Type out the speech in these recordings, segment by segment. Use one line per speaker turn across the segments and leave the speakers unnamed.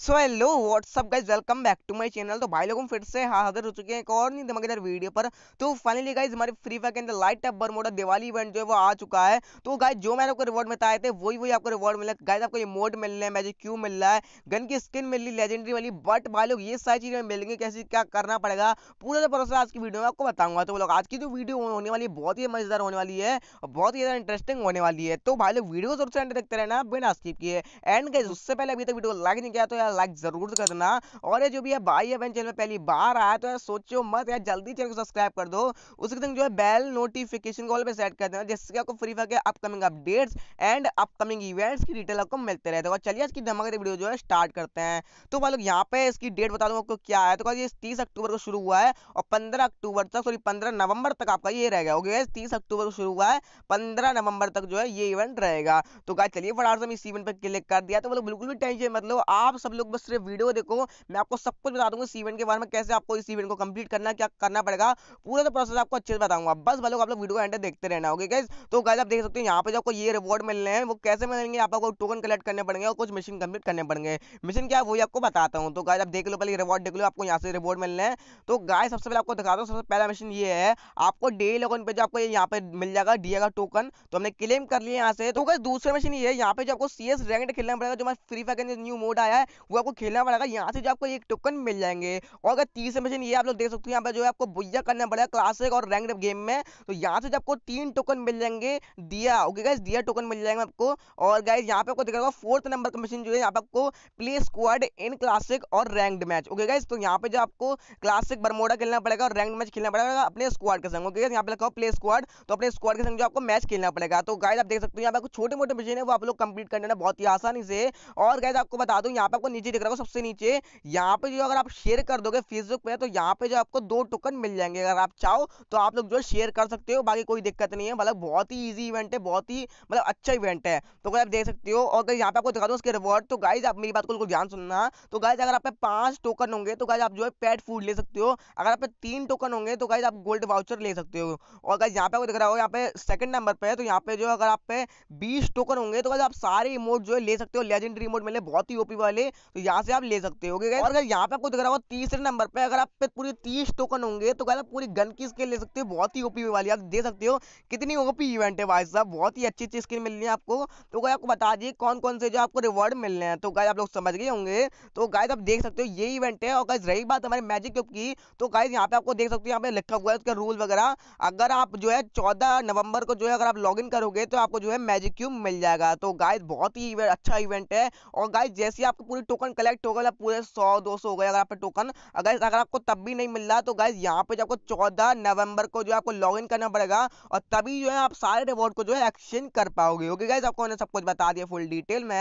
so hello what's up guys welcome back to my channel तो भाई लोगों फिर से हाँ, हाजिर हो चुके हैं एक और नहीं धमाकेदार वीडियो पर तो फाइनली गाइज हमारे फ्री फायर के अंदर light up Bermuda Diwali event जो है वो आ चुका है तो गाइज जो मैंने आपको रिवॉर्ड बताए थे वही वही आपको रिवॉर्ड मिला गाइज आपको ये मोड मिल रहा है मैजिक क्यू मिल रहा है गन की स्किन मिल रही लेजेंडरी वाली बट भाई लोग ये सारी चीज़ें मिलेंगे कैसे क्या करना पड़ेगा पूरा प्रोसेस तो आज की वीडियो में आपको बताऊंगा तो लोग आज की जो वीडियो होने वाली है बहुत ही मजेदार होने वाली है और बहुत ही ज़्यादा इंटरेस्टिंग होने वाली है तो भाई लोग वीडियो जरूर से देखते रहना बिना स्किप किए एंड गाइज उससे पहले अभी तक वीडियो लाइक नहीं किया तो चैनल लाइक जरूर कर देना और ये जो भी है भाई है चैनल पहली बार आया तो यार सोचो मत यार जल्दी चैनल को सब्सक्राइब कर दो उसके दिन जो है बेल नोटिफिकेशन कॉल पर सेट कर देना जिससे आपको फ्री फायर के upcoming updates and upcoming events की डिटेल आपको मिलते रहते हैं और चलिए इसकी की वीडियो जो है स्टार्ट करते हैं तो भाई लोग यहाँ पे इसकी डेट बता दो आपको क्या है तो ये तीस अक्टूबर को शुरू हुआ है और पंद्रह अक्टूबर तक सॉरी पंद्रह नवंबर तक आपका ये रहेगा ओके तीस अक्टूबर को शुरू हुआ है पंद्रह नवंबर तक जो है ये इवेंट रहेगा तो गाय चलिए फटाफट से इस इवेंट पर क्लिक कर दिया तो मतलब बिल्कुल भी टेंशन मतलब आप सब लोग बस सिर्फ वीडियो देखो मैं आपको सब कुछ बता दूंगा इस इवेंट के बारे में कैसे आपको इस इवेंट को कंप्लीट करना क्या करना पड़ेगा पूरा तो प्रोसेस आपको अच्छे से बताऊंगा बस भले आप लोग वीडियो एंड देखते रहना ओके गाइज तो गाइज आप देख सकते हो यहाँ पे आपको ये रिवॉर्ड मिल रहे हैं वो कैसे मिलेंगे आप आपको टोकन कलेक्ट करने पड़ेंगे और कुछ मशीन कंप्लीट करने पड़ेंगे मशीन क्या वही आपको बताता हूँ तो गाय आप देख लो पहले रिवॉर्ड देख लो आपको यहाँ से रिवॉर्ड मिल रहे हैं तो गाय सबसे पहले आपको दिखाता हूँ सबसे पहला मशीन ये है आपको डे इलेवन पे जो आपको यहाँ पे मिल जाएगा डी का टोकन तो हमने क्लेम कर लिया यहाँ से तो गाइज दूसरा मशीन ये है यहाँ पे जो आपको सी एस रैंक खेलना पड़ेगा जो मैं फ्री फायर के न्यू मोड आया है वो आपको खेलना पड़ेगा यहाँ से जो आपको एक टोकन मिल जाएंगे और अगर तीसरे मशीन ये आप लोग देख सकते हो यहाँ पर जो है आपको बुझा करना पड़ेगा क्लासिक और रैंक गेम में तो यहाँ से जो आपको तीन टोकन मिल जाएंगे दिया ओके गाइज दिया टोकन मिल जाएंगे आपको और गाइज यहाँ पे आपको दिख रहा होगा फोर्थ नंबर का मशीन जो है यहाँ पर आपको प्ले स्क्वाड इन क्लासिक और रैंक्ड मैच ओके गाइज तो यहाँ पे जो आपको क्लासिक बरमोडा खेलना पड़ेगा और रैंक मैच खेलना पड़ेगा अपने स्क्वाड के संग ओके यहाँ पे लिखा प्ले स्क्वाड तो अपने स्क्वाड के संग जो आपको मैच खेलना पड़ेगा तो गाइज आप देख सकते हो यहाँ पे छोटे मोटे मशीन है वो आप लोग कंप्लीट करने बहुत ही आसानी से और गाइज आपको बता दूँ यहाँ पे आपको नीचे दिख रहा होगा सबसे नीचे यहाँ पे जो अगर आप शेयर कर दोगे फेसबुक पे तो यहाँ पे जो आपको दो टोकन मिल जाएंगे अगर आप चाहो तो आप लोग जो शेयर कर सकते हो बाकी कोई दिक्कत नहीं है मतलब बहुत ही ईजी इवेंट है बहुत ही मतलब अच्छा इवेंट है तो अगर आप देख सकते हो और यहाँ पे आपको दिखा दो उसके रिवॉर्ड तो गाइज आप मेरी बात को ध्यान सुनना तो गाइज अगर आप पांच टोकन होंगे तो गाइज आप जो है पेट फूड ले सकते हो अगर आप तीन टोकन होंगे तो गाइज आप गोल्ड वाउचर ले सकते हो और गाइज यहाँ पे आपको दिख रहा हो यहाँ पे सेकंड नंबर पे तो यहाँ पे जो अगर आप पे बीस टोकन होंगे तो गाइज आप सारे रिमोट जो है ले सकते हो लेजेंडरी रिमोट मिले बहुत ही ओपी वाले तो यहाँ से आप ले सकते हो और अगर यहाँ पे आपको दिख रहा होगा तीसरे नंबर पे अगर आप पे पूरी तीस टोकन होंगे तो क्या पूरी गन की स्किन ले सकते हो बहुत ही ओपी वाली आप दे सकते हो कितनी ओपी इवेंट है भाई साहब बहुत ही अच्छी अच्छी स्किन मिलनी है आपको तो गाय आपको बता दिए कौन कौन से जो आपको रिवॉर्ड मिलने हैं तो गाय आप लोग समझ गए होंगे तो गाय आप देख सकते हो ये इवेंट है और गाइज रही बात हमारे मैजिक क्यूब की तो गाय यहाँ पे आपको देख सकते हो यहाँ पे लिखा हुआ है उसका रूल वगैरह अगर आप जो है चौदह नवंबर को जो है अगर आप लॉग करोगे तो आपको जो है मैजिक क्यूब मिल जाएगा तो गाय बहुत ही अच्छा इवेंट है और गाय जैसे आपको पूरी टोकन कलेक्ट हो गया मतलब पूरे सौ दो सौ हो गए अगर आप टोकन अगर अगर आपको तब भी नहीं मिल रहा तो गाइज यहाँ पे जो आपको चौदह नवंबर को जो आपको लॉग करना पड़ेगा और तभी जो है आप सारे रिवॉर्ड को जो है एक्सचेंज कर पाओगे ओके गाइज आपको मैंने सब कुछ बता दिया फुल डिटेल में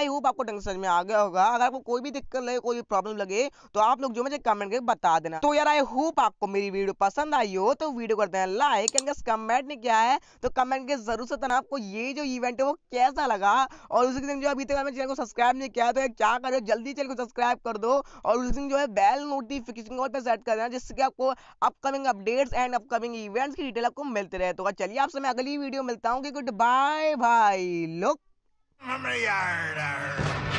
आई होप आपको ढंग समझ में आ गया होगा अगर आपको कोई भी दिक्कत लगे कोई भी प्रॉब्लम लगे तो आप लोग जो मुझे कमेंट करके बता देना तो यार आई होप आपको मेरी वीडियो पसंद आई हो तो वीडियो करते हैं लाइक एंड कमेंट ने किया है तो कमेंट के जरूर से आपको ये जो इवेंट है वो कैसा लगा और उसके दिन जो अभी तक मैंने चैनल को सब्सक्राइब नहीं किया तो क्या कर कर रहे हो जल्दी चैनल को सब्सक्राइब कर दो और उस दिन जो है बेल नोटिफिकेशन को पे सेट कर देना जिससे कि आपको upcoming updates and upcoming events की डिटेल आपको मिलते रहे तो चलिए आपसे मैं अगली वीडियो मिलता हूँ गुड बाय लुक लोग